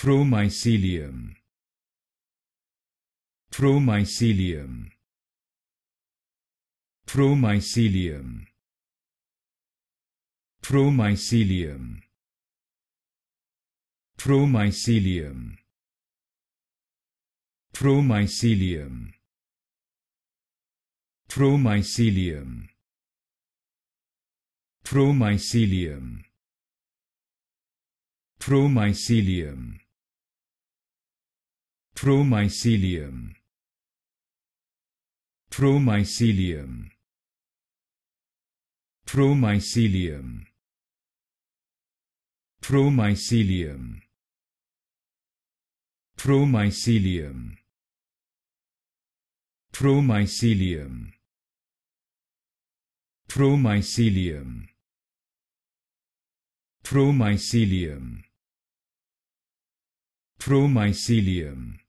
through mycelium through mycelium through mycelium through mycelium through mycelium through mycelium through mycelium through mycelium through mycelium Promycelium. Promycelium. Promycelium. Promycelium. Promycelium. Promycelium. Promycelium. Promycelium. Promycelium.